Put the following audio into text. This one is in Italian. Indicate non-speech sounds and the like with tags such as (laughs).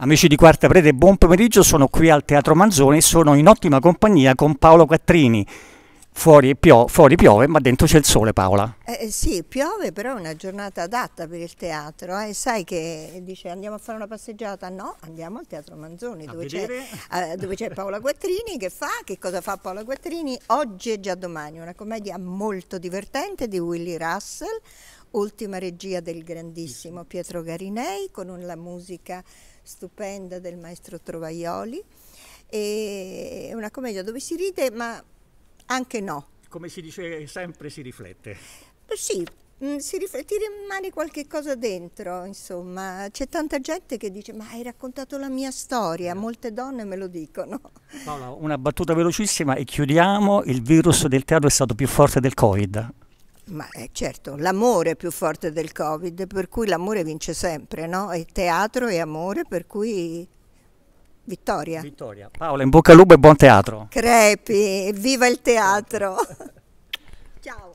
Amici di Quarta Prete, buon pomeriggio, sono qui al Teatro Manzoni e sono in ottima compagnia con Paolo Quattrini, Fuori, pio- fuori, piove, ma dentro c'è il sole, Paola. Eh, eh, sì, piove, però è una giornata adatta per il teatro. Eh. Sai che dice andiamo a fare una passeggiata? No, andiamo al Teatro Manzoni, dove c'è, eh, dove c'è, Paola Quattrini che fa, che cosa fa Paola Quattrini? Oggi e già domani, una commedia molto divertente di Willy Russell, ultima regia del grandissimo Pietro Garinei, con la musica stupenda del maestro Trovaioli. È una commedia dove si ride, ma anche no. Come si dice sempre si riflette. Beh, sì, mm, si rif- ti rimane qualche cosa dentro, insomma. C'è tanta gente che dice ma hai raccontato la mia storia, eh. molte donne me lo dicono. Paola, una battuta velocissima e chiudiamo. Il virus del teatro è stato più forte del Covid. Ma eh, certo, l'amore è più forte del Covid, per cui l'amore vince sempre, no? E teatro e amore, per cui Vittoria. Vittoria. Paola, in bocca al lupo e buon teatro. Crepi, viva il teatro. (laughs) Ciao.